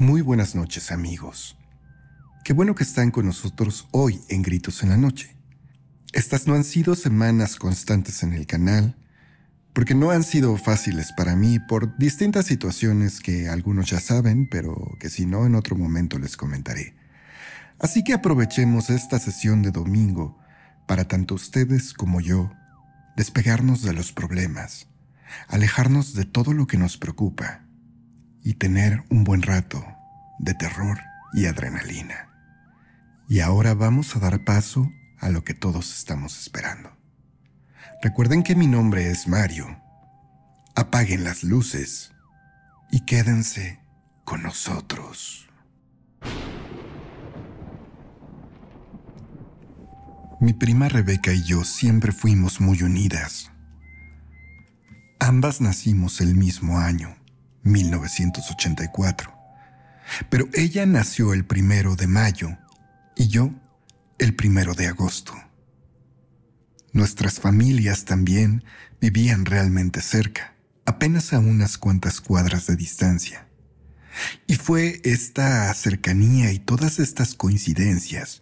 Muy buenas noches amigos. Qué bueno que están con nosotros hoy en Gritos en la Noche. Estas no han sido semanas constantes en el canal, porque no han sido fáciles para mí por distintas situaciones que algunos ya saben, pero que si no en otro momento les comentaré. Así que aprovechemos esta sesión de domingo para tanto ustedes como yo despegarnos de los problemas, alejarnos de todo lo que nos preocupa y tener un buen rato de terror y adrenalina. Y ahora vamos a dar paso a lo que todos estamos esperando. Recuerden que mi nombre es Mario. Apaguen las luces y quédense con nosotros. Mi prima Rebeca y yo siempre fuimos muy unidas. Ambas nacimos el mismo año, 1984. Pero ella nació el primero de mayo y yo el primero de agosto. Nuestras familias también vivían realmente cerca, apenas a unas cuantas cuadras de distancia. Y fue esta cercanía y todas estas coincidencias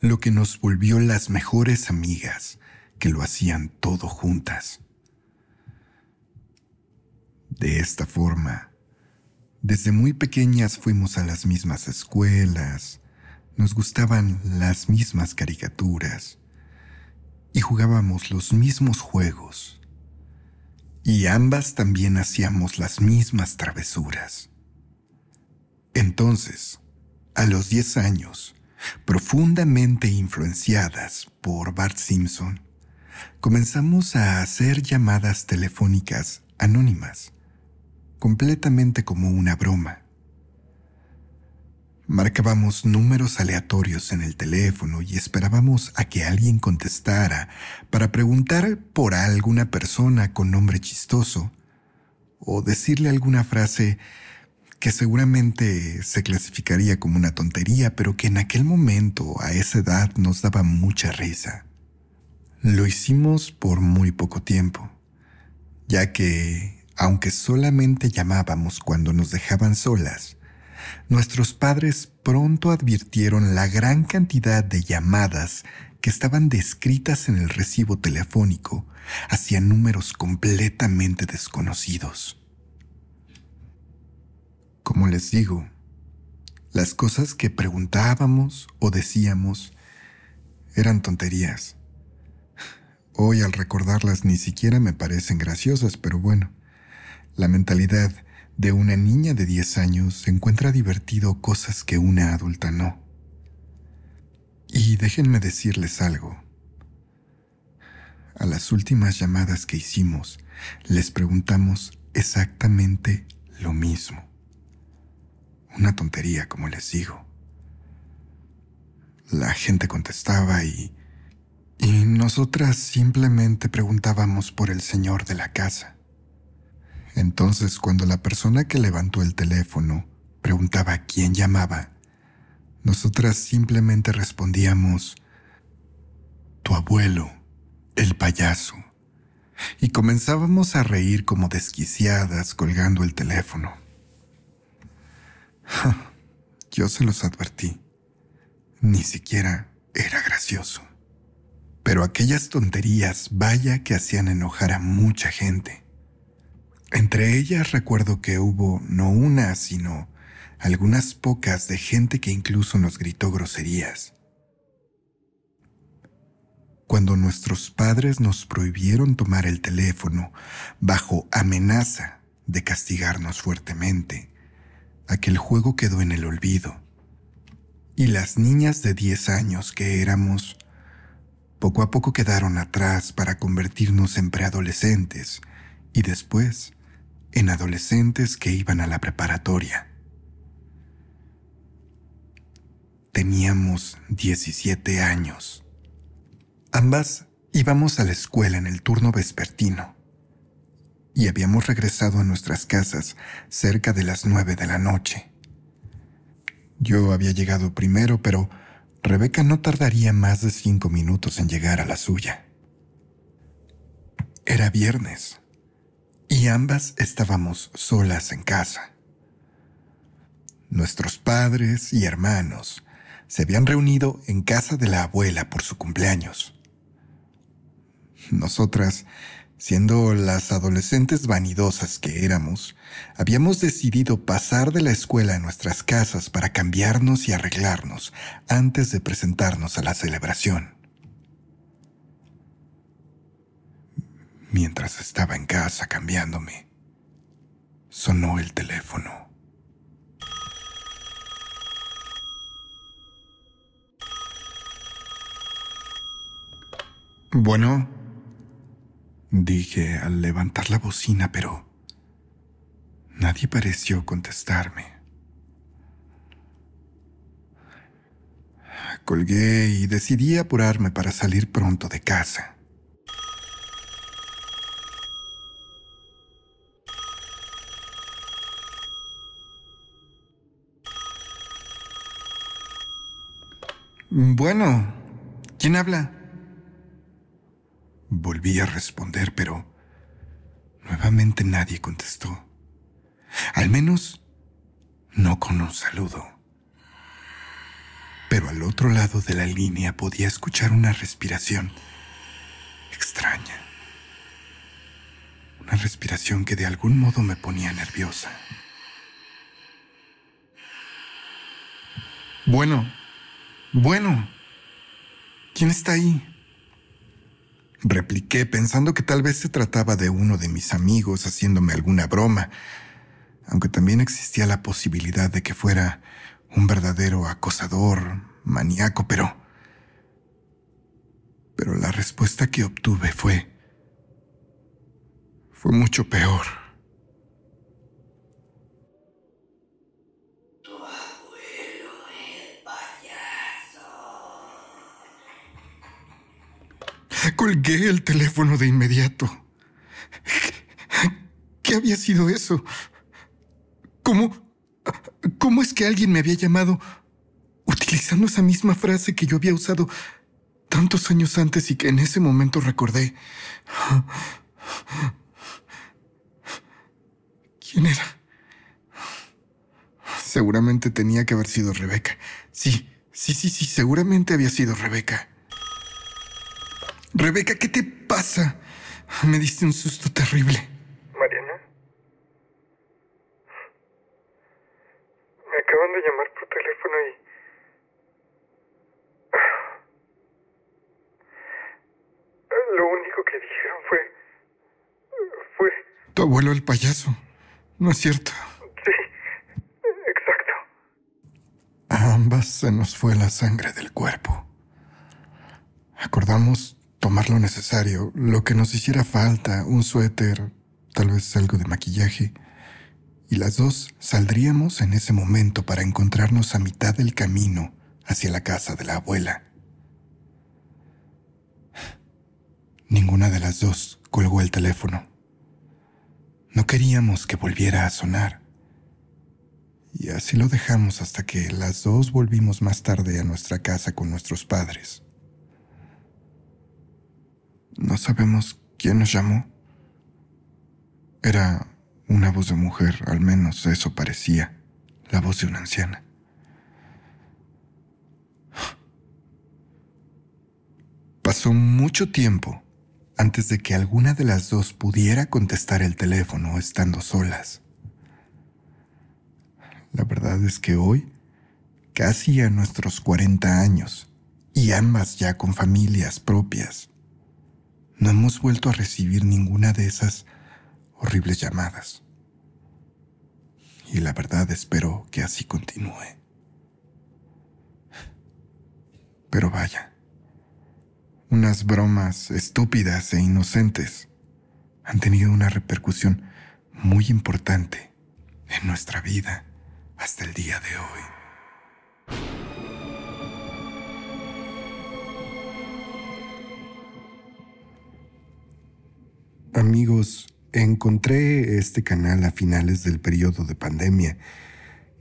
lo que nos volvió las mejores amigas que lo hacían todo juntas. De esta forma, desde muy pequeñas fuimos a las mismas escuelas, nos gustaban las mismas caricaturas y jugábamos los mismos juegos. Y ambas también hacíamos las mismas travesuras. Entonces, a los 10 años, profundamente influenciadas por Bart Simpson, comenzamos a hacer llamadas telefónicas anónimas completamente como una broma. Marcábamos números aleatorios en el teléfono y esperábamos a que alguien contestara para preguntar por alguna persona con nombre chistoso o decirle alguna frase que seguramente se clasificaría como una tontería, pero que en aquel momento, a esa edad, nos daba mucha risa. Lo hicimos por muy poco tiempo, ya que aunque solamente llamábamos cuando nos dejaban solas, nuestros padres pronto advirtieron la gran cantidad de llamadas que estaban descritas en el recibo telefónico hacia números completamente desconocidos. Como les digo, las cosas que preguntábamos o decíamos eran tonterías. Hoy al recordarlas ni siquiera me parecen graciosas, pero bueno. La mentalidad de una niña de 10 años encuentra divertido cosas que una adulta no. Y déjenme decirles algo. A las últimas llamadas que hicimos, les preguntamos exactamente lo mismo. Una tontería, como les digo. La gente contestaba y... Y nosotras simplemente preguntábamos por el señor de la casa. Entonces, cuando la persona que levantó el teléfono preguntaba quién llamaba, nosotras simplemente respondíamos, tu abuelo, el payaso. Y comenzábamos a reír como desquiciadas colgando el teléfono. yo se los advertí. Ni siquiera era gracioso. Pero aquellas tonterías, vaya que hacían enojar a mucha gente. Entre ellas recuerdo que hubo no una, sino algunas pocas de gente que incluso nos gritó groserías. Cuando nuestros padres nos prohibieron tomar el teléfono bajo amenaza de castigarnos fuertemente, aquel juego quedó en el olvido. Y las niñas de 10 años que éramos, poco a poco quedaron atrás para convertirnos en preadolescentes y después en adolescentes que iban a la preparatoria. Teníamos 17 años. Ambas íbamos a la escuela en el turno vespertino y habíamos regresado a nuestras casas cerca de las 9 de la noche. Yo había llegado primero, pero Rebeca no tardaría más de cinco minutos en llegar a la suya. Era viernes y ambas estábamos solas en casa. Nuestros padres y hermanos se habían reunido en casa de la abuela por su cumpleaños. Nosotras, siendo las adolescentes vanidosas que éramos, habíamos decidido pasar de la escuela a nuestras casas para cambiarnos y arreglarnos antes de presentarnos a la celebración. mientras estaba en casa cambiándome, sonó el teléfono. Bueno, dije al levantar la bocina, pero nadie pareció contestarme. Colgué y decidí apurarme para salir pronto de casa. Bueno, ¿quién habla? Volví a responder, pero nuevamente nadie contestó. Al menos no con un saludo. Pero al otro lado de la línea podía escuchar una respiración extraña. Una respiración que de algún modo me ponía nerviosa. Bueno, bueno, ¿quién está ahí? Repliqué pensando que tal vez se trataba de uno de mis amigos haciéndome alguna broma, aunque también existía la posibilidad de que fuera un verdadero acosador, maníaco, pero... Pero la respuesta que obtuve fue... fue mucho peor. colgué el teléfono de inmediato. ¿Qué había sido eso? ¿Cómo, cómo es que alguien me había llamado utilizando esa misma frase que yo había usado tantos años antes y que en ese momento recordé? ¿Quién era? Seguramente tenía que haber sido Rebeca. Sí, sí, sí, sí, seguramente había sido Rebeca. Rebeca, ¿qué te pasa? Me diste un susto terrible. Mariana. Me acaban de llamar por teléfono y... Lo único que dijeron fue... fue... Tu abuelo el payaso. ¿No es cierto? Sí, exacto. A ambas se nos fue la sangre del cuerpo. Acordamos tomar lo necesario, lo que nos hiciera falta, un suéter, tal vez algo de maquillaje, y las dos saldríamos en ese momento para encontrarnos a mitad del camino hacia la casa de la abuela. Ninguna de las dos colgó el teléfono. No queríamos que volviera a sonar. Y así lo dejamos hasta que las dos volvimos más tarde a nuestra casa con nuestros padres. No sabemos quién nos llamó. Era una voz de mujer, al menos eso parecía, la voz de una anciana. Pasó mucho tiempo antes de que alguna de las dos pudiera contestar el teléfono estando solas. La verdad es que hoy, casi a nuestros 40 años, y ambas ya con familias propias, no hemos vuelto a recibir ninguna de esas horribles llamadas. Y la verdad espero que así continúe. Pero vaya, unas bromas estúpidas e inocentes han tenido una repercusión muy importante en nuestra vida hasta el día de hoy. Amigos, encontré este canal a finales del periodo de pandemia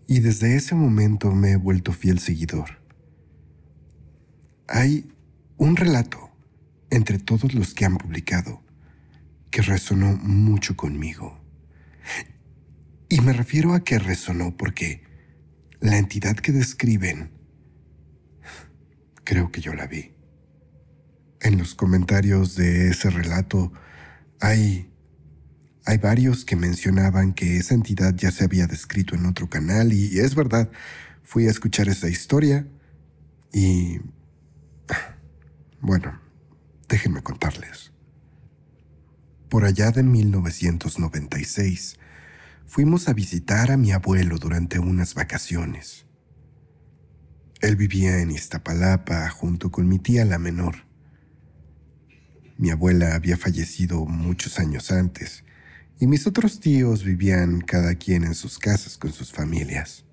y desde ese momento me he vuelto fiel seguidor. Hay un relato entre todos los que han publicado que resonó mucho conmigo. Y me refiero a que resonó porque la entidad que describen, creo que yo la vi. En los comentarios de ese relato, hay, hay varios que mencionaban que esa entidad ya se había descrito en otro canal y, y es verdad, fui a escuchar esa historia y... Bueno, déjenme contarles. Por allá de 1996, fuimos a visitar a mi abuelo durante unas vacaciones. Él vivía en Iztapalapa junto con mi tía la menor. Mi abuela había fallecido muchos años antes y mis otros tíos vivían cada quien en sus casas con sus familias.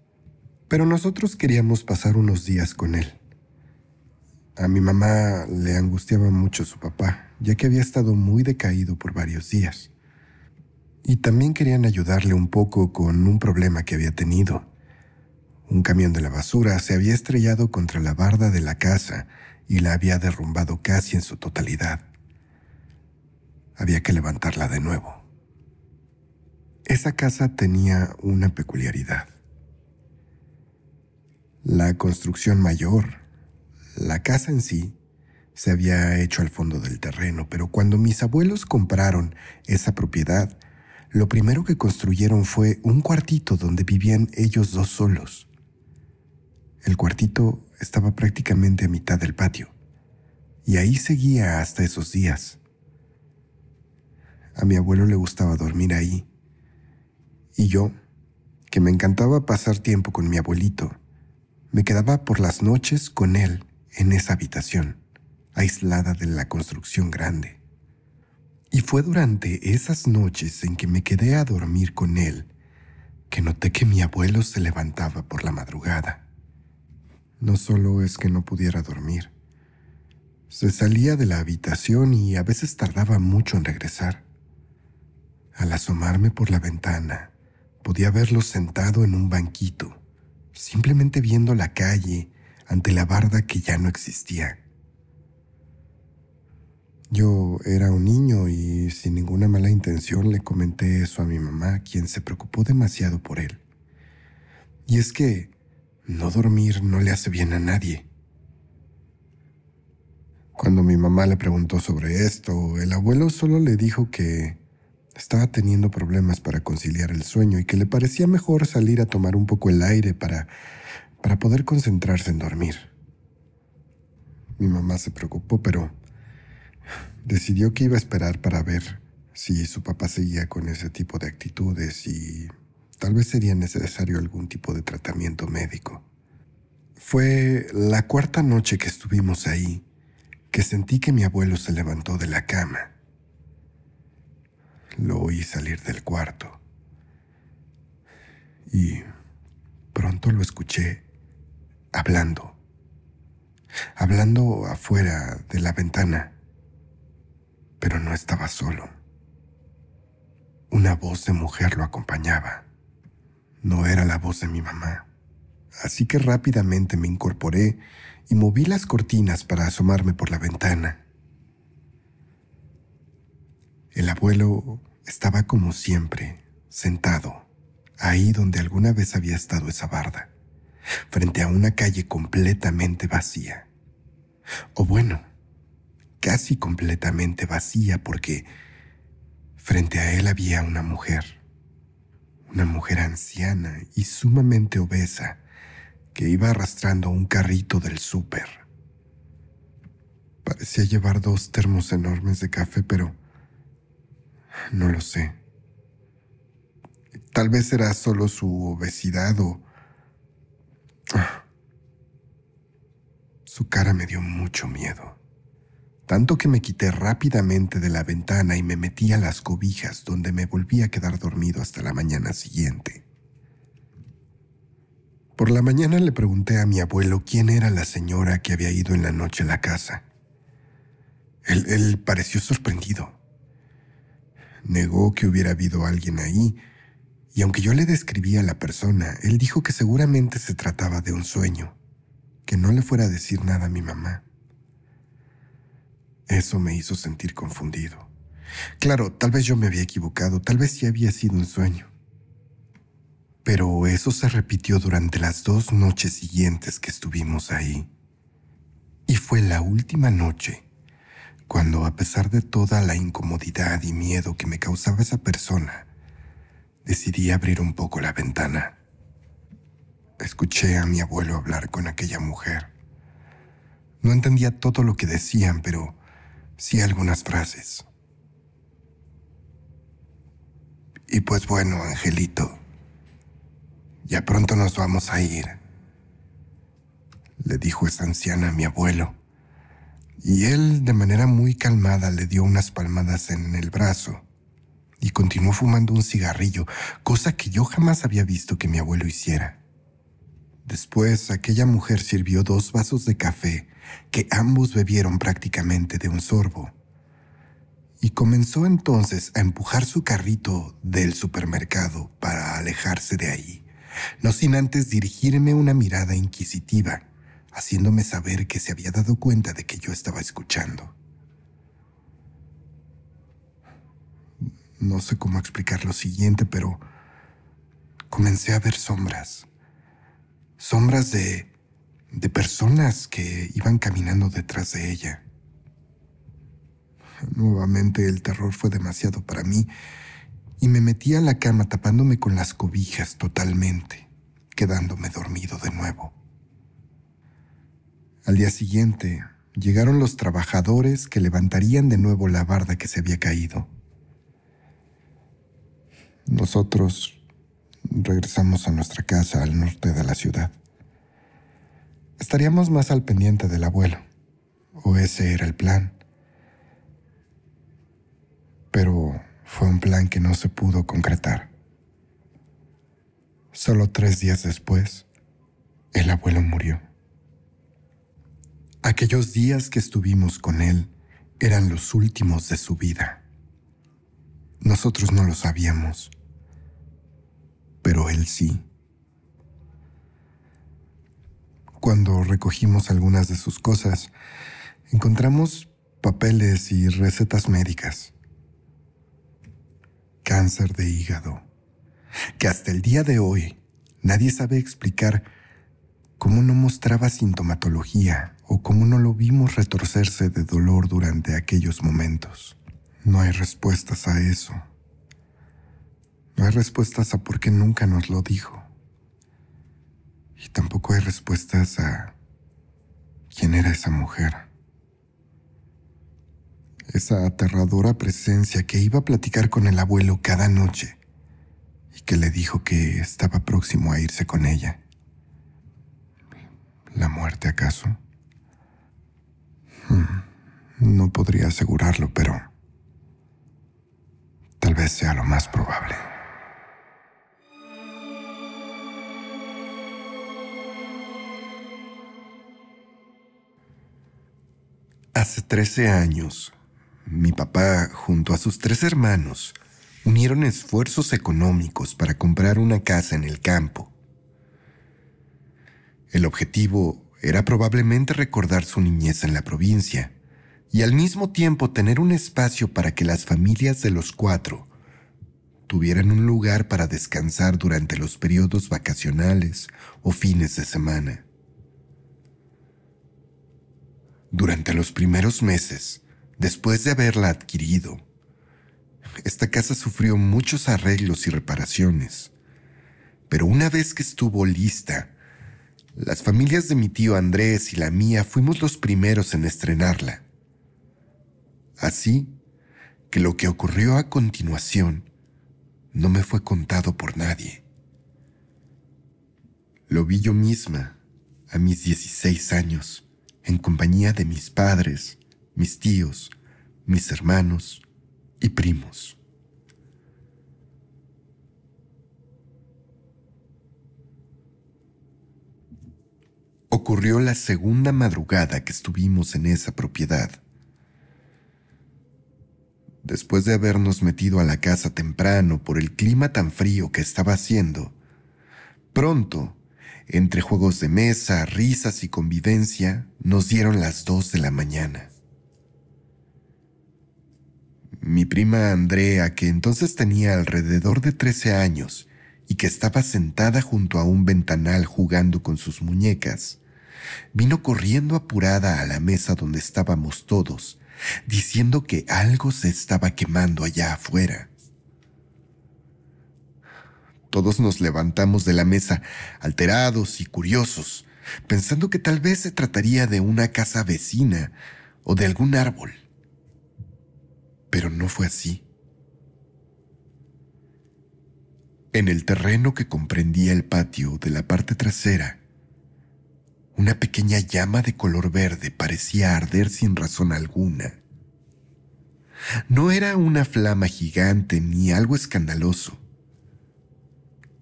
Pero nosotros queríamos pasar unos días con él. A mi mamá le angustiaba mucho su papá, ya que había estado muy decaído por varios días. Y también querían ayudarle un poco con un problema que había tenido. Un camión de la basura se había estrellado contra la barda de la casa y la había derrumbado casi en su totalidad había que levantarla de nuevo. Esa casa tenía una peculiaridad. La construcción mayor, la casa en sí, se había hecho al fondo del terreno, pero cuando mis abuelos compraron esa propiedad, lo primero que construyeron fue un cuartito donde vivían ellos dos solos. El cuartito estaba prácticamente a mitad del patio, y ahí seguía hasta esos días a mi abuelo le gustaba dormir ahí. Y yo, que me encantaba pasar tiempo con mi abuelito, me quedaba por las noches con él en esa habitación, aislada de la construcción grande. Y fue durante esas noches en que me quedé a dormir con él que noté que mi abuelo se levantaba por la madrugada. No solo es que no pudiera dormir, se salía de la habitación y a veces tardaba mucho en regresar. Al asomarme por la ventana, podía verlo sentado en un banquito, simplemente viendo la calle ante la barda que ya no existía. Yo era un niño y sin ninguna mala intención le comenté eso a mi mamá, quien se preocupó demasiado por él. Y es que no dormir no le hace bien a nadie. Cuando mi mamá le preguntó sobre esto, el abuelo solo le dijo que estaba teniendo problemas para conciliar el sueño y que le parecía mejor salir a tomar un poco el aire para, para poder concentrarse en dormir. Mi mamá se preocupó, pero decidió que iba a esperar para ver si su papá seguía con ese tipo de actitudes y tal vez sería necesario algún tipo de tratamiento médico. Fue la cuarta noche que estuvimos ahí que sentí que mi abuelo se levantó de la cama lo oí salir del cuarto. Y pronto lo escuché hablando. Hablando afuera de la ventana. Pero no estaba solo. Una voz de mujer lo acompañaba. No era la voz de mi mamá. Así que rápidamente me incorporé y moví las cortinas para asomarme por la ventana. El abuelo estaba como siempre, sentado, ahí donde alguna vez había estado esa barda, frente a una calle completamente vacía. O bueno, casi completamente vacía porque frente a él había una mujer, una mujer anciana y sumamente obesa que iba arrastrando un carrito del súper. Parecía llevar dos termos enormes de café, pero no lo sé. Tal vez era solo su obesidad o... Ah, su cara me dio mucho miedo, tanto que me quité rápidamente de la ventana y me metí a las cobijas donde me volví a quedar dormido hasta la mañana siguiente. Por la mañana le pregunté a mi abuelo quién era la señora que había ido en la noche a la casa. él pareció sorprendido negó que hubiera habido alguien ahí, y aunque yo le describí a la persona, él dijo que seguramente se trataba de un sueño, que no le fuera a decir nada a mi mamá. Eso me hizo sentir confundido. Claro, tal vez yo me había equivocado, tal vez sí había sido un sueño. Pero eso se repitió durante las dos noches siguientes que estuvimos ahí. Y fue la última noche cuando a pesar de toda la incomodidad y miedo que me causaba esa persona, decidí abrir un poco la ventana. Escuché a mi abuelo hablar con aquella mujer. No entendía todo lo que decían, pero sí algunas frases. Y pues bueno, Angelito, ya pronto nos vamos a ir, le dijo esa anciana a mi abuelo y él de manera muy calmada le dio unas palmadas en el brazo y continuó fumando un cigarrillo, cosa que yo jamás había visto que mi abuelo hiciera. Después, aquella mujer sirvió dos vasos de café que ambos bebieron prácticamente de un sorbo y comenzó entonces a empujar su carrito del supermercado para alejarse de ahí, no sin antes dirigirme una mirada inquisitiva haciéndome saber que se había dado cuenta de que yo estaba escuchando. No sé cómo explicar lo siguiente, pero comencé a ver sombras. Sombras de... de personas que iban caminando detrás de ella. Nuevamente el terror fue demasiado para mí y me metí a la cama tapándome con las cobijas totalmente, quedándome dormido de nuevo. Al día siguiente, llegaron los trabajadores que levantarían de nuevo la barda que se había caído. Nosotros regresamos a nuestra casa al norte de la ciudad. Estaríamos más al pendiente del abuelo, o ese era el plan. Pero fue un plan que no se pudo concretar. Solo tres días después, el abuelo murió. Aquellos días que estuvimos con él eran los últimos de su vida. Nosotros no lo sabíamos, pero él sí. Cuando recogimos algunas de sus cosas, encontramos papeles y recetas médicas. Cáncer de hígado, que hasta el día de hoy nadie sabe explicar cómo no mostraba sintomatología o cómo no lo vimos retorcerse de dolor durante aquellos momentos. No hay respuestas a eso. No hay respuestas a por qué nunca nos lo dijo. Y tampoco hay respuestas a quién era esa mujer. Esa aterradora presencia que iba a platicar con el abuelo cada noche y que le dijo que estaba próximo a irse con ella. ¿La muerte acaso? Mm, no podría asegurarlo, pero tal vez sea lo más probable. Hace 13 años, mi papá, junto a sus tres hermanos, unieron esfuerzos económicos para comprar una casa en el campo. El objetivo era probablemente recordar su niñez en la provincia y al mismo tiempo tener un espacio para que las familias de los cuatro tuvieran un lugar para descansar durante los periodos vacacionales o fines de semana. Durante los primeros meses, después de haberla adquirido, esta casa sufrió muchos arreglos y reparaciones, pero una vez que estuvo lista, las familias de mi tío Andrés y la mía fuimos los primeros en estrenarla. Así que lo que ocurrió a continuación no me fue contado por nadie. Lo vi yo misma a mis 16 años, en compañía de mis padres, mis tíos, mis hermanos y primos. ocurrió la segunda madrugada que estuvimos en esa propiedad. Después de habernos metido a la casa temprano por el clima tan frío que estaba haciendo, pronto, entre juegos de mesa, risas y convivencia, nos dieron las dos de la mañana. Mi prima Andrea, que entonces tenía alrededor de 13 años y que estaba sentada junto a un ventanal jugando con sus muñecas, Vino corriendo apurada a la mesa donde estábamos todos, diciendo que algo se estaba quemando allá afuera. Todos nos levantamos de la mesa, alterados y curiosos, pensando que tal vez se trataría de una casa vecina o de algún árbol. Pero no fue así. En el terreno que comprendía el patio de la parte trasera, una pequeña llama de color verde parecía arder sin razón alguna. No era una flama gigante ni algo escandaloso.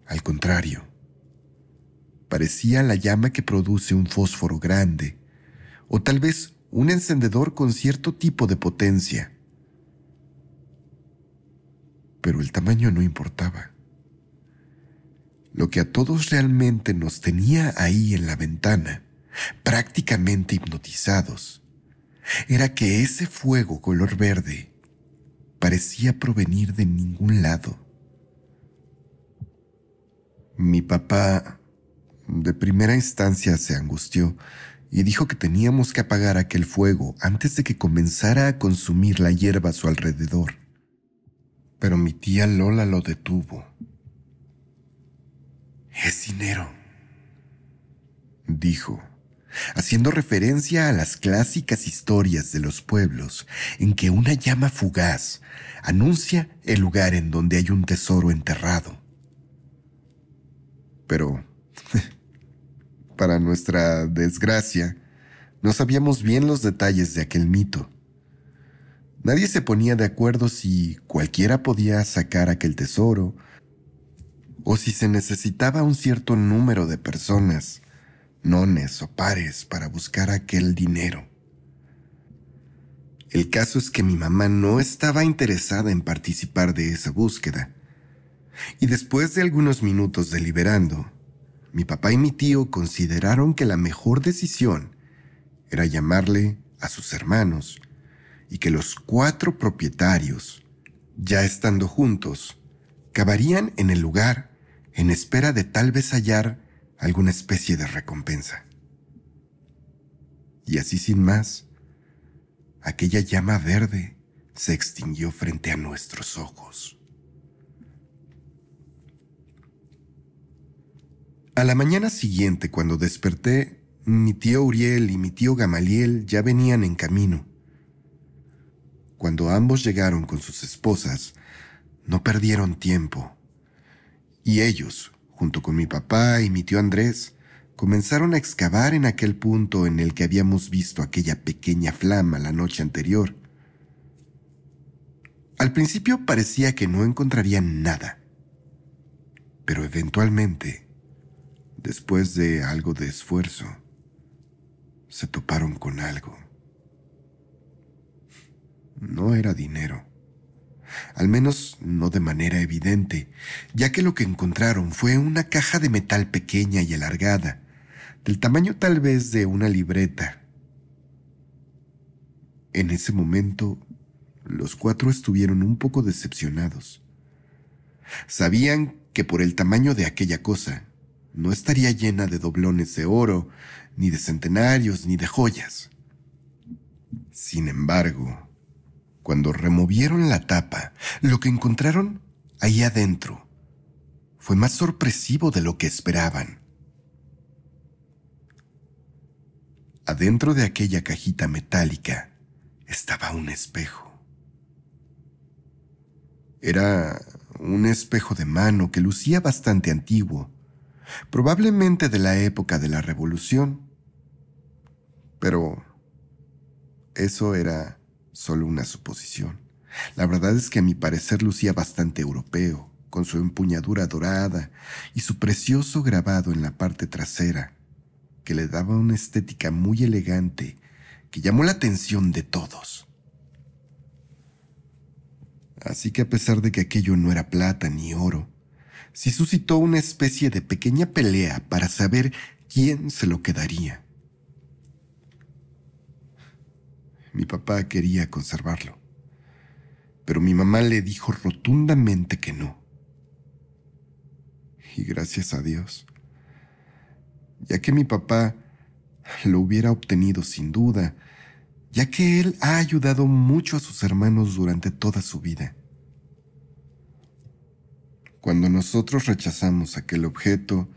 Al contrario, parecía la llama que produce un fósforo grande, o tal vez un encendedor con cierto tipo de potencia. Pero el tamaño no importaba. Lo que a todos realmente nos tenía ahí en la ventana prácticamente hipnotizados, era que ese fuego color verde parecía provenir de ningún lado. Mi papá de primera instancia se angustió y dijo que teníamos que apagar aquel fuego antes de que comenzara a consumir la hierba a su alrededor. Pero mi tía Lola lo detuvo. Es dinero, dijo haciendo referencia a las clásicas historias de los pueblos en que una llama fugaz anuncia el lugar en donde hay un tesoro enterrado. Pero, para nuestra desgracia, no sabíamos bien los detalles de aquel mito. Nadie se ponía de acuerdo si cualquiera podía sacar aquel tesoro o si se necesitaba un cierto número de personas nones o pares para buscar aquel dinero. El caso es que mi mamá no estaba interesada en participar de esa búsqueda. Y después de algunos minutos deliberando, mi papá y mi tío consideraron que la mejor decisión era llamarle a sus hermanos y que los cuatro propietarios, ya estando juntos, cavarían en el lugar en espera de tal vez hallar alguna especie de recompensa. Y así sin más, aquella llama verde se extinguió frente a nuestros ojos. A la mañana siguiente, cuando desperté, mi tío Uriel y mi tío Gamaliel ya venían en camino. Cuando ambos llegaron con sus esposas, no perdieron tiempo, y ellos, junto con mi papá y mi tío Andrés, comenzaron a excavar en aquel punto en el que habíamos visto aquella pequeña flama la noche anterior. Al principio parecía que no encontrarían nada, pero eventualmente, después de algo de esfuerzo, se toparon con algo. No era dinero al menos no de manera evidente, ya que lo que encontraron fue una caja de metal pequeña y alargada, del tamaño tal vez de una libreta. En ese momento, los cuatro estuvieron un poco decepcionados. Sabían que por el tamaño de aquella cosa, no estaría llena de doblones de oro, ni de centenarios, ni de joyas. Sin embargo, cuando removieron la tapa, lo que encontraron ahí adentro fue más sorpresivo de lo que esperaban. Adentro de aquella cajita metálica estaba un espejo. Era un espejo de mano que lucía bastante antiguo, probablemente de la época de la Revolución. Pero eso era solo una suposición. La verdad es que a mi parecer lucía bastante europeo, con su empuñadura dorada y su precioso grabado en la parte trasera, que le daba una estética muy elegante que llamó la atención de todos. Así que a pesar de que aquello no era plata ni oro, sí suscitó una especie de pequeña pelea para saber quién se lo quedaría. Mi papá quería conservarlo, pero mi mamá le dijo rotundamente que no. Y gracias a Dios, ya que mi papá lo hubiera obtenido sin duda, ya que él ha ayudado mucho a sus hermanos durante toda su vida. Cuando nosotros rechazamos aquel objeto,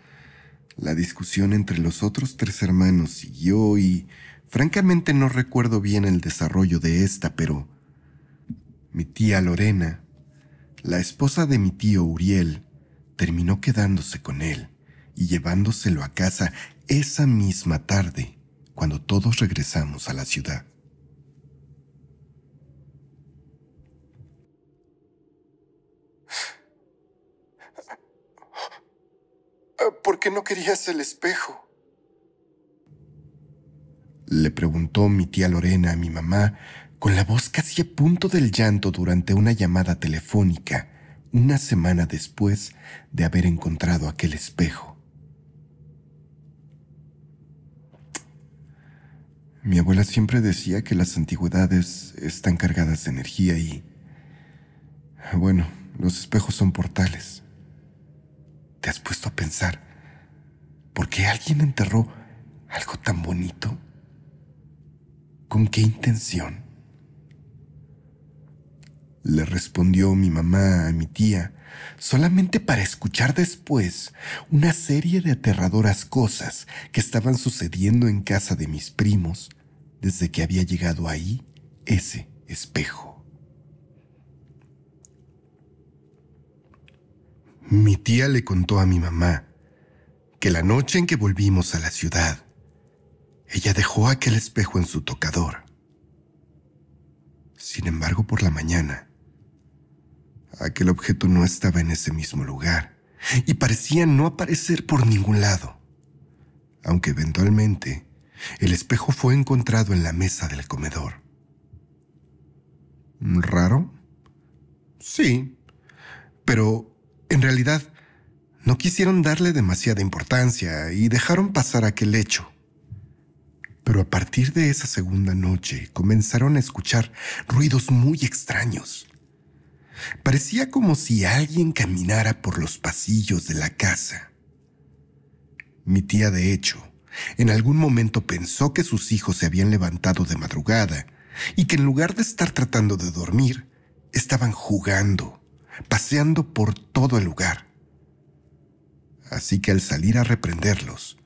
la discusión entre los otros tres hermanos siguió y Francamente no recuerdo bien el desarrollo de esta, pero mi tía Lorena, la esposa de mi tío Uriel, terminó quedándose con él y llevándoselo a casa esa misma tarde cuando todos regresamos a la ciudad. ¿Por qué no querías el espejo? le preguntó mi tía Lorena a mi mamá, con la voz casi a punto del llanto durante una llamada telefónica, una semana después de haber encontrado aquel espejo. Mi abuela siempre decía que las antigüedades están cargadas de energía y... Bueno, los espejos son portales. ¿Te has puesto a pensar por qué alguien enterró algo tan bonito? ¿Con qué intención? Le respondió mi mamá a mi tía, solamente para escuchar después una serie de aterradoras cosas que estaban sucediendo en casa de mis primos desde que había llegado ahí ese espejo. Mi tía le contó a mi mamá que la noche en que volvimos a la ciudad, ella dejó aquel espejo en su tocador. Sin embargo, por la mañana, aquel objeto no estaba en ese mismo lugar y parecía no aparecer por ningún lado, aunque eventualmente el espejo fue encontrado en la mesa del comedor. ¿Raro? Sí, pero en realidad no quisieron darle demasiada importancia y dejaron pasar aquel hecho. Pero a partir de esa segunda noche comenzaron a escuchar ruidos muy extraños. Parecía como si alguien caminara por los pasillos de la casa. Mi tía, de hecho, en algún momento pensó que sus hijos se habían levantado de madrugada y que en lugar de estar tratando de dormir, estaban jugando, paseando por todo el lugar. Así que al salir a reprenderlos,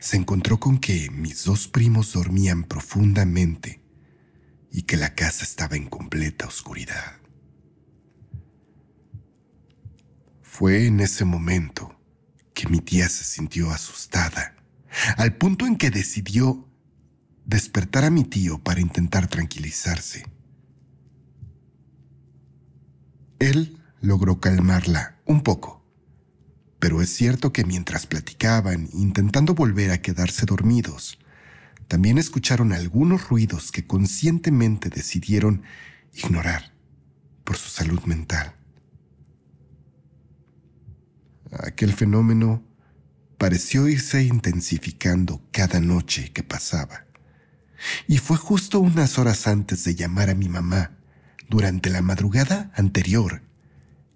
se encontró con que mis dos primos dormían profundamente y que la casa estaba en completa oscuridad. Fue en ese momento que mi tía se sintió asustada, al punto en que decidió despertar a mi tío para intentar tranquilizarse. Él logró calmarla un poco pero es cierto que mientras platicaban, intentando volver a quedarse dormidos, también escucharon algunos ruidos que conscientemente decidieron ignorar por su salud mental. Aquel fenómeno pareció irse intensificando cada noche que pasaba. Y fue justo unas horas antes de llamar a mi mamá, durante la madrugada anterior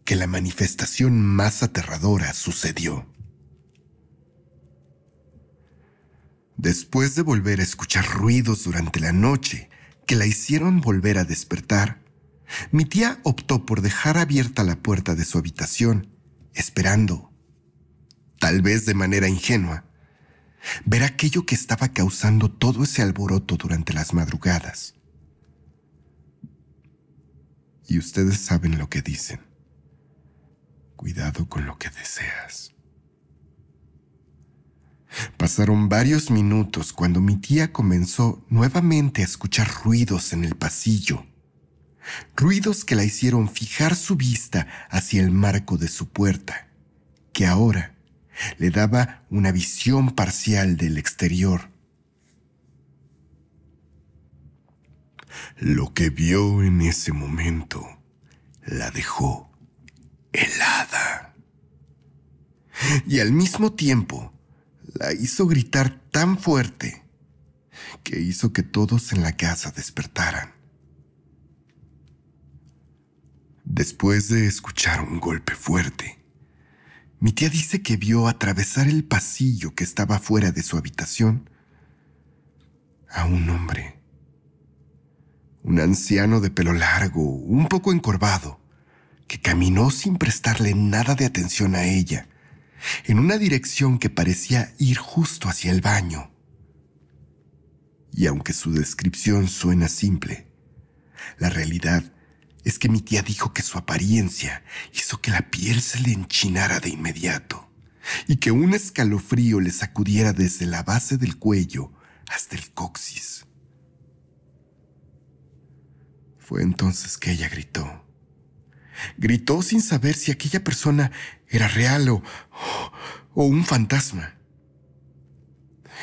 que la manifestación más aterradora sucedió. Después de volver a escuchar ruidos durante la noche que la hicieron volver a despertar, mi tía optó por dejar abierta la puerta de su habitación, esperando, tal vez de manera ingenua, ver aquello que estaba causando todo ese alboroto durante las madrugadas. Y ustedes saben lo que dicen. Cuidado con lo que deseas. Pasaron varios minutos cuando mi tía comenzó nuevamente a escuchar ruidos en el pasillo, ruidos que la hicieron fijar su vista hacia el marco de su puerta, que ahora le daba una visión parcial del exterior. Lo que vio en ese momento la dejó helada. Y al mismo tiempo la hizo gritar tan fuerte que hizo que todos en la casa despertaran. Después de escuchar un golpe fuerte, mi tía dice que vio atravesar el pasillo que estaba fuera de su habitación a un hombre, un anciano de pelo largo, un poco encorvado, que caminó sin prestarle nada de atención a ella, en una dirección que parecía ir justo hacia el baño. Y aunque su descripción suena simple, la realidad es que mi tía dijo que su apariencia hizo que la piel se le enchinara de inmediato y que un escalofrío le sacudiera desde la base del cuello hasta el coxis. Fue entonces que ella gritó. Gritó sin saber si aquella persona era real o, o un fantasma.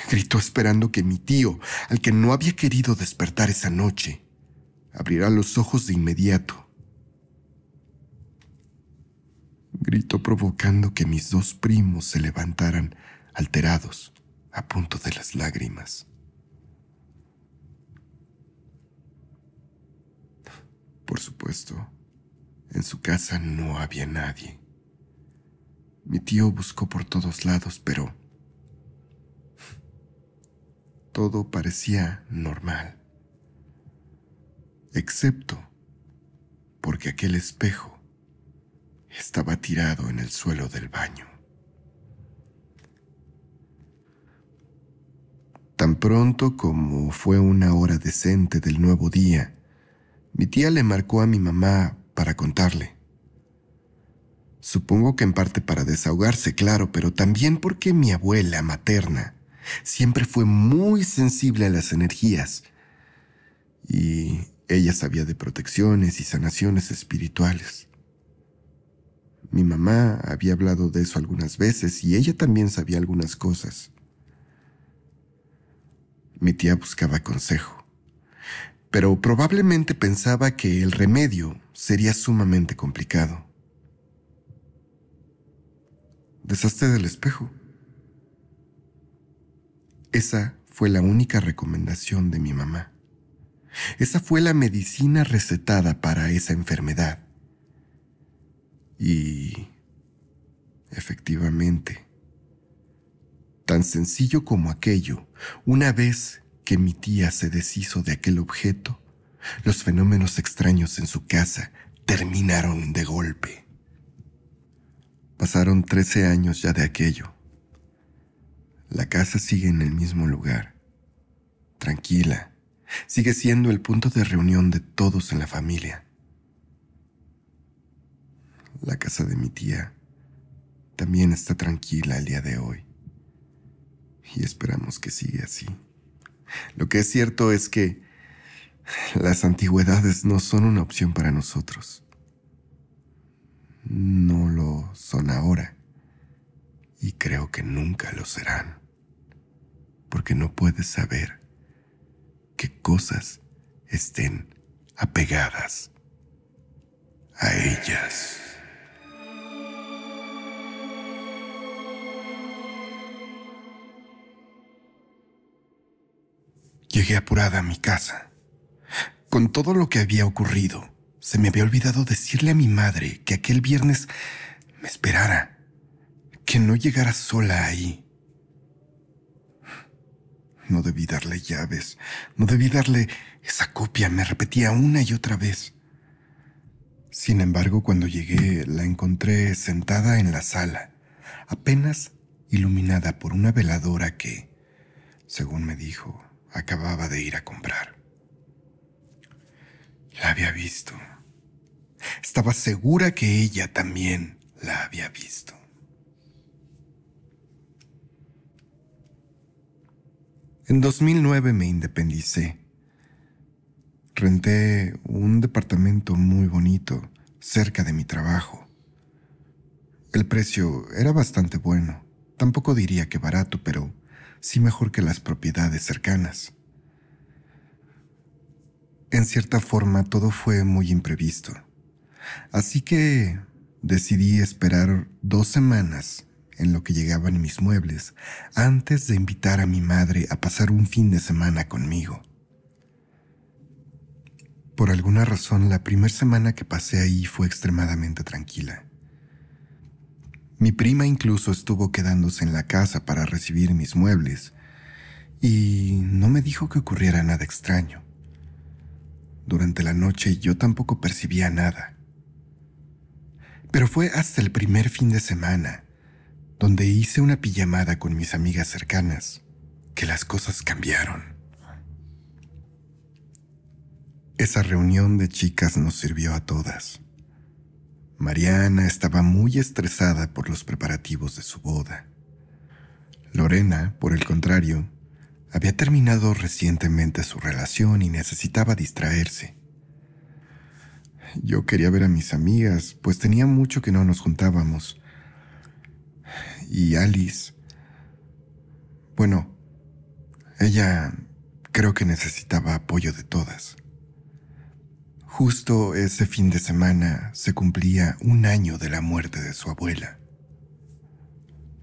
Gritó esperando que mi tío, al que no había querido despertar esa noche, abrirá los ojos de inmediato. Gritó provocando que mis dos primos se levantaran alterados, a punto de las lágrimas. Por supuesto, en su casa no había nadie. Mi tío buscó por todos lados, pero todo parecía normal, excepto porque aquel espejo estaba tirado en el suelo del baño. Tan pronto como fue una hora decente del nuevo día, mi tía le marcó a mi mamá para contarle. Supongo que en parte para desahogarse, claro, pero también porque mi abuela materna siempre fue muy sensible a las energías y ella sabía de protecciones y sanaciones espirituales. Mi mamá había hablado de eso algunas veces y ella también sabía algunas cosas. Mi tía buscaba consejo, pero probablemente pensaba que el remedio sería sumamente complicado. Deshazte del espejo. Esa fue la única recomendación de mi mamá. Esa fue la medicina recetada para esa enfermedad. Y... efectivamente, tan sencillo como aquello, una vez que mi tía se deshizo de aquel objeto, los fenómenos extraños en su casa terminaron de golpe. Pasaron 13 años ya de aquello. La casa sigue en el mismo lugar, tranquila, sigue siendo el punto de reunión de todos en la familia. La casa de mi tía también está tranquila el día de hoy y esperamos que siga así. Lo que es cierto es que las antigüedades no son una opción para nosotros. No lo son ahora. Y creo que nunca lo serán. Porque no puedes saber qué cosas estén apegadas a ellas. Llegué apurada a mi casa con todo lo que había ocurrido, se me había olvidado decirle a mi madre que aquel viernes me esperara, que no llegara sola ahí. No debí darle llaves, no debí darle esa copia, me repetía una y otra vez. Sin embargo, cuando llegué, la encontré sentada en la sala, apenas iluminada por una veladora que, según me dijo, acababa de ir a comprar. La había visto. Estaba segura que ella también la había visto. En 2009 me independicé. Renté un departamento muy bonito cerca de mi trabajo. El precio era bastante bueno. Tampoco diría que barato, pero sí mejor que las propiedades cercanas. En cierta forma, todo fue muy imprevisto. Así que decidí esperar dos semanas en lo que llegaban mis muebles antes de invitar a mi madre a pasar un fin de semana conmigo. Por alguna razón, la primera semana que pasé ahí fue extremadamente tranquila. Mi prima incluso estuvo quedándose en la casa para recibir mis muebles y no me dijo que ocurriera nada extraño. Durante la noche yo tampoco percibía nada. Pero fue hasta el primer fin de semana, donde hice una pijamada con mis amigas cercanas, que las cosas cambiaron. Esa reunión de chicas nos sirvió a todas. Mariana estaba muy estresada por los preparativos de su boda. Lorena, por el contrario, había terminado recientemente su relación y necesitaba distraerse. Yo quería ver a mis amigas, pues tenía mucho que no nos juntábamos. Y Alice... Bueno, ella creo que necesitaba apoyo de todas. Justo ese fin de semana se cumplía un año de la muerte de su abuela.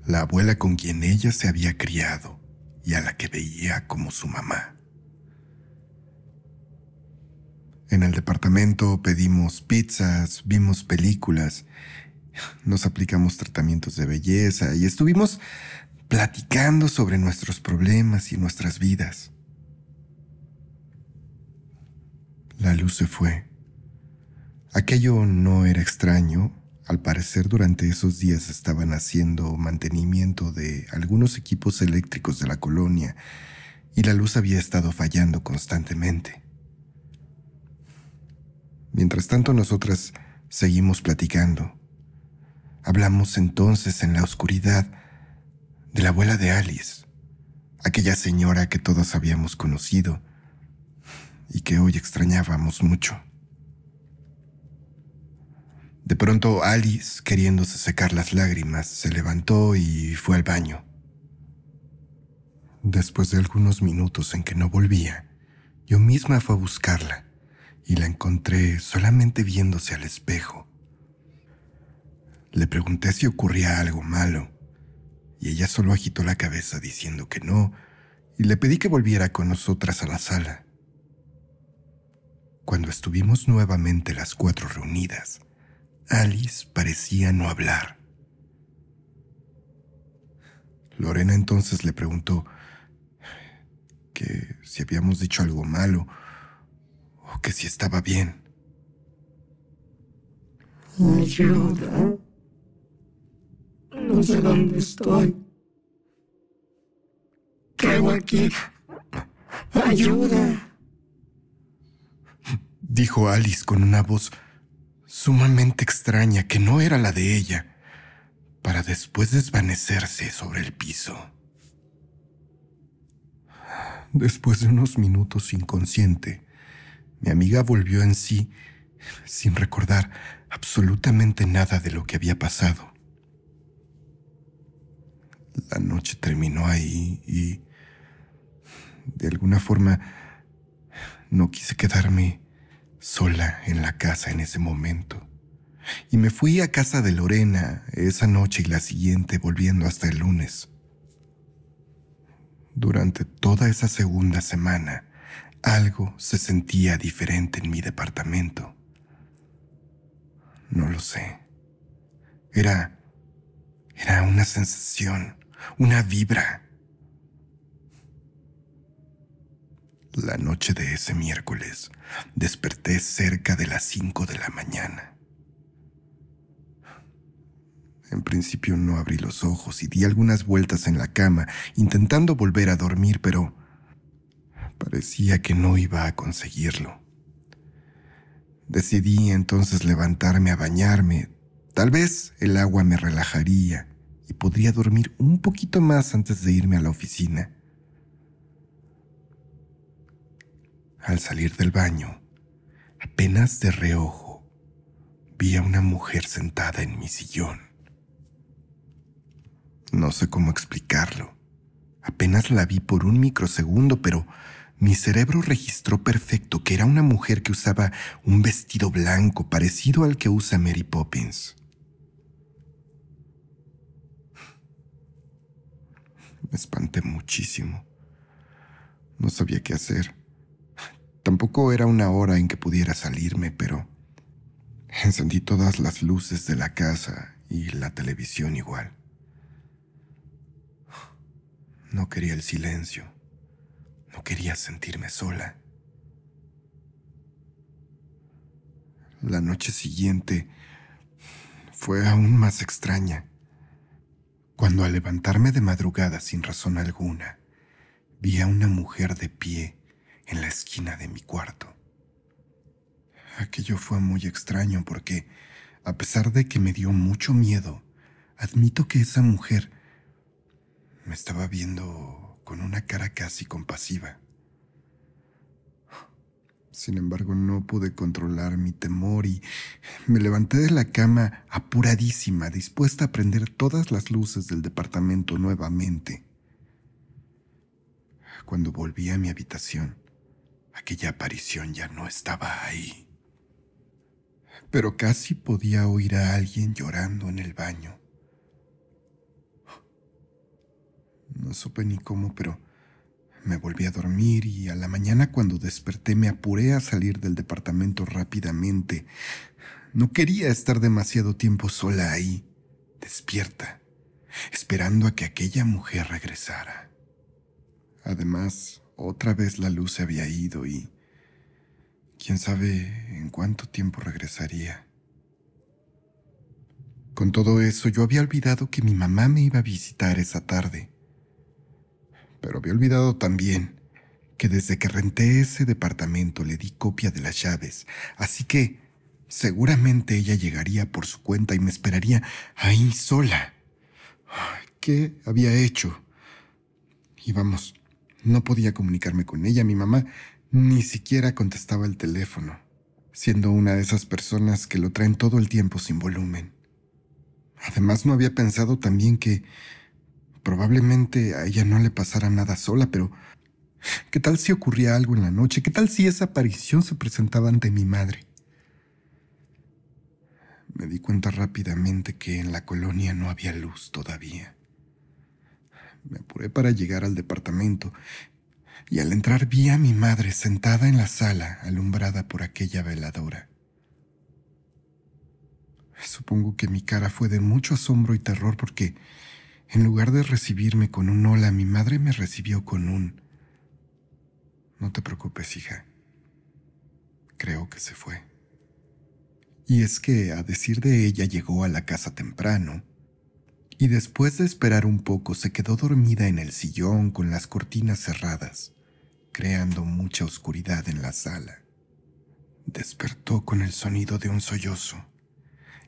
La abuela con quien ella se había criado y a la que veía como su mamá. En el departamento pedimos pizzas, vimos películas, nos aplicamos tratamientos de belleza y estuvimos platicando sobre nuestros problemas y nuestras vidas. La luz se fue. Aquello no era extraño al parecer durante esos días estaban haciendo mantenimiento de algunos equipos eléctricos de la colonia y la luz había estado fallando constantemente. Mientras tanto nosotras seguimos platicando. Hablamos entonces en la oscuridad de la abuela de Alice, aquella señora que todos habíamos conocido y que hoy extrañábamos mucho. De pronto Alice, queriéndose secar las lágrimas, se levantó y fue al baño. Después de algunos minutos en que no volvía, yo misma fui a buscarla y la encontré solamente viéndose al espejo. Le pregunté si ocurría algo malo y ella solo agitó la cabeza diciendo que no y le pedí que volviera con nosotras a la sala. Cuando estuvimos nuevamente las cuatro reunidas, Alice parecía no hablar. Lorena entonces le preguntó que si habíamos dicho algo malo o que si estaba bien. Ayuda. No sé dónde estoy. ¿Qué aquí? Ayuda. Dijo Alice con una voz sumamente extraña que no era la de ella, para después desvanecerse sobre el piso. Después de unos minutos inconsciente, mi amiga volvió en sí sin recordar absolutamente nada de lo que había pasado. La noche terminó ahí y, de alguna forma, no quise quedarme sola en la casa en ese momento. Y me fui a casa de Lorena esa noche y la siguiente volviendo hasta el lunes. Durante toda esa segunda semana, algo se sentía diferente en mi departamento. No lo sé. Era... Era una sensación, una vibra, La noche de ese miércoles desperté cerca de las 5 de la mañana. En principio no abrí los ojos y di algunas vueltas en la cama, intentando volver a dormir, pero parecía que no iba a conseguirlo. Decidí entonces levantarme a bañarme. Tal vez el agua me relajaría y podría dormir un poquito más antes de irme a la oficina. Al salir del baño, apenas de reojo, vi a una mujer sentada en mi sillón. No sé cómo explicarlo. Apenas la vi por un microsegundo, pero mi cerebro registró perfecto que era una mujer que usaba un vestido blanco parecido al que usa Mary Poppins. Me espanté muchísimo. No sabía qué hacer. Tampoco era una hora en que pudiera salirme, pero encendí todas las luces de la casa y la televisión igual. No quería el silencio. No quería sentirme sola. La noche siguiente fue aún más extraña, cuando al levantarme de madrugada sin razón alguna, vi a una mujer de pie en la esquina de mi cuarto. Aquello fue muy extraño porque, a pesar de que me dio mucho miedo, admito que esa mujer me estaba viendo con una cara casi compasiva. Sin embargo, no pude controlar mi temor y me levanté de la cama apuradísima, dispuesta a prender todas las luces del departamento nuevamente. Cuando volví a mi habitación, Aquella aparición ya no estaba ahí. Pero casi podía oír a alguien llorando en el baño. No supe ni cómo, pero me volví a dormir y a la mañana cuando desperté me apuré a salir del departamento rápidamente. No quería estar demasiado tiempo sola ahí, despierta, esperando a que aquella mujer regresara. Además, otra vez la luz se había ido y quién sabe en cuánto tiempo regresaría. Con todo eso yo había olvidado que mi mamá me iba a visitar esa tarde. Pero había olvidado también que desde que renté ese departamento le di copia de las llaves, así que seguramente ella llegaría por su cuenta y me esperaría ahí sola. ¿Qué había hecho? Y no podía comunicarme con ella, mi mamá ni siquiera contestaba el teléfono, siendo una de esas personas que lo traen todo el tiempo sin volumen. Además, no había pensado también que probablemente a ella no le pasara nada sola, pero ¿qué tal si ocurría algo en la noche? ¿Qué tal si esa aparición se presentaba ante mi madre? Me di cuenta rápidamente que en la colonia no había luz todavía. Me apuré para llegar al departamento y al entrar vi a mi madre sentada en la sala alumbrada por aquella veladora. Supongo que mi cara fue de mucho asombro y terror porque en lugar de recibirme con un hola, mi madre me recibió con un... No te preocupes, hija. Creo que se fue. Y es que, a decir de ella, llegó a la casa temprano y después de esperar un poco se quedó dormida en el sillón con las cortinas cerradas, creando mucha oscuridad en la sala. Despertó con el sonido de un sollozo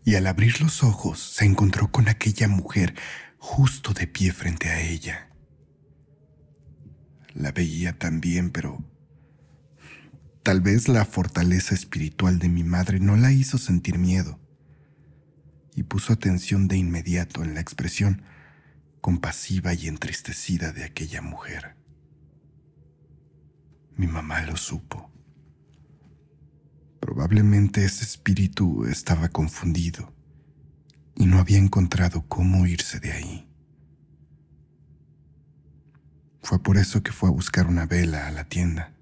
y al abrir los ojos se encontró con aquella mujer justo de pie frente a ella. La veía también, pero tal vez la fortaleza espiritual de mi madre no la hizo sentir miedo, y puso atención de inmediato en la expresión compasiva y entristecida de aquella mujer. Mi mamá lo supo. Probablemente ese espíritu estaba confundido y no había encontrado cómo irse de ahí. Fue por eso que fue a buscar una vela a la tienda.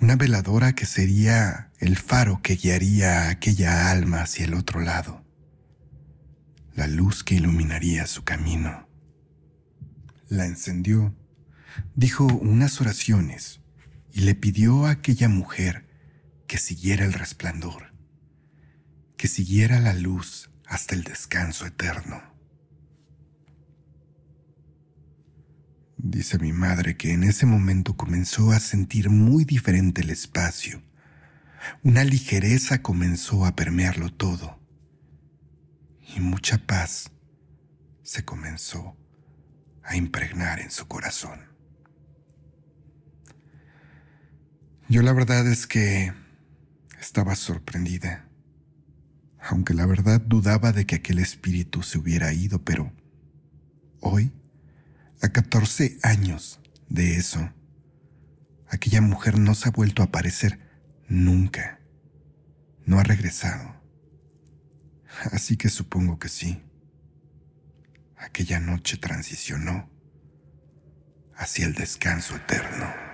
Una veladora que sería el faro que guiaría a aquella alma hacia el otro lado la luz que iluminaría su camino. La encendió, dijo unas oraciones y le pidió a aquella mujer que siguiera el resplandor, que siguiera la luz hasta el descanso eterno. Dice mi madre que en ese momento comenzó a sentir muy diferente el espacio. Una ligereza comenzó a permearlo todo y mucha paz se comenzó a impregnar en su corazón. Yo la verdad es que estaba sorprendida, aunque la verdad dudaba de que aquel espíritu se hubiera ido, pero hoy, a 14 años de eso, aquella mujer no se ha vuelto a aparecer nunca, no ha regresado. así que supongo que sí. Aquella noche transicionó hacia el descanso eterno.